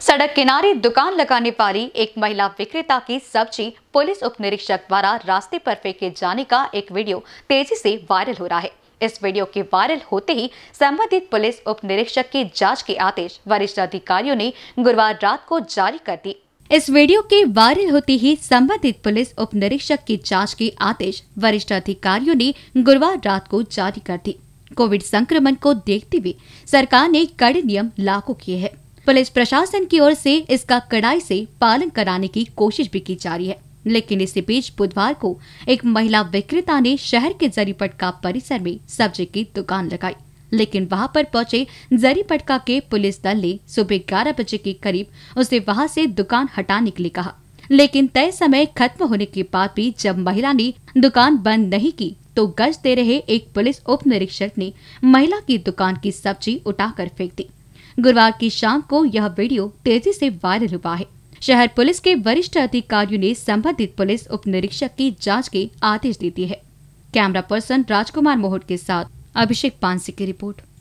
सड़क किनारे दुकान लगाने वाली एक महिला विक्रेता की सब्जी पुलिस उप निरीक्षक द्वारा रास्ते पर फेंके जाने का एक वीडियो तेजी से वायरल हो रहा है इस वीडियो के वायरल होते ही संबंधित पुलिस उप निरीक्षक की जाँच के आदेश वरिष्ठ अधिकारियों ने गुरुवार रात को जारी कर दी इस वीडियो के वायरल होते ही संबंधित पुलिस उप निरीक्षक की जाँच के आदेश वरिष्ठ अधिकारियों ने गुरुवार रात को जारी कर दी कोविड संक्रमण को देखते हुए सरकार ने कड़े नियम लागू किए हैं पुलिस प्रशासन की ओर से इसका कड़ाई से पालन कराने की कोशिश भी की जा रही है लेकिन इसी बीच बुधवार को एक महिला विक्रेता ने शहर के जरीपटका परिसर में सब्जी की दुकान लगाई लेकिन वहां पर पहुंचे जरीपटका के पुलिस दल ने सुबह ग्यारह बजे के करीब उसे वहां से दुकान हटाने के लिए कहा लेकिन तय समय खत्म होने के बाद भी जब महिला ने दुकान बंद नहीं की तो गज दे रहे एक पुलिस उप निरीक्षक ने महिला की दुकान की सब्जी उठाकर फेंक दी गुरुवार की शाम को यह वीडियो तेजी से वायरल हुआ है शहर पुलिस के वरिष्ठ अधिकारियों ने संबंधित पुलिस उप निरीक्षक की जाँच के आदेश दे दिए है कैमरा पर्सन राजकुमार मोहट के साथ अभिषेक पानसी की रिपोर्ट